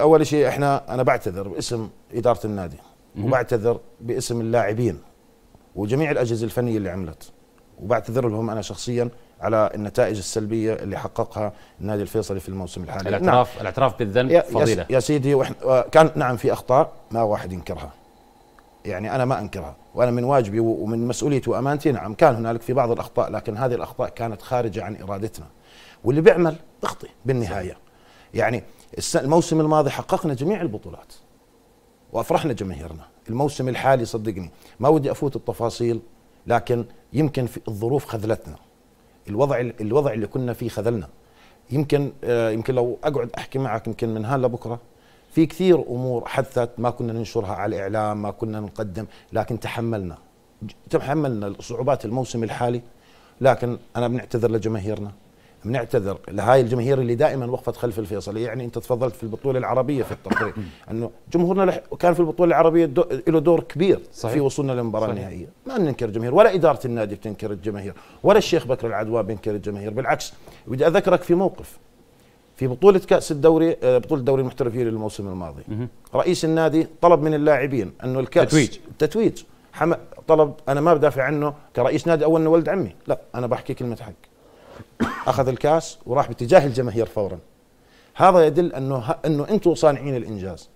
اول شيء احنا انا بعتذر باسم اداره النادي وبعتذر باسم اللاعبين وجميع الاجهزه الفنيه اللي عملت وبعتذر لهم انا شخصيا على النتائج السلبيه اللي حققها النادي الفيصلي في الموسم الحالي نعم. الاعتراف نعم. الاعتراف بالذنب يا فضيله يا سيدي واحنا كان نعم في اخطاء ما واحد ينكرها يعني انا ما انكرها وانا من واجبي ومن مسؤوليتي وامانتي نعم كان هنالك في بعض الاخطاء لكن هذه الاخطاء كانت خارجه عن ارادتنا واللي بيعمل بيخطي بالنهايه يعني الموسم الماضي حققنا جميع البطولات وافرحنا جماهيرنا الموسم الحالي صدقني ما ودي افوت التفاصيل لكن يمكن في الظروف خذلتنا الوضع الوضع اللي كنا فيه خذلنا يمكن آه، يمكن لو اقعد احكي معك يمكن من هلا بكره في كثير امور حدثت ما كنا ننشرها على الاعلام ما كنا نقدم لكن تحملنا تحملنا صعوبات الموسم الحالي لكن انا بنعتذر لجماهيرنا بنعتذر لهاي الجماهير اللي دائما وقفت خلف الفيصلي يعني انت تفضلت في البطوله العربيه في التقرير انه جمهورنا كان في البطوله العربيه له دور كبير صحيح. في وصولنا للمباراه النهائيه ما ننكر الجماهير ولا اداره النادي بتنكر الجماهير ولا الشيخ بكر العدوى بينكر الجماهير بالعكس بدي اذكرك في موقف في بطولة كأس الدوري آه، بطولة الدوري المحترفين للموسم الماضي رئيس النادي طلب من اللاعبين انه الكأس تتويج تتويج حم... طلب انا ما بدافع عنه كرئيس نادي اول انه ولد عمي لا انا بحكي كلمة حق اخذ الكاس وراح باتجاه الجماهير فورا هذا يدل انه انه انتم صانعين الانجاز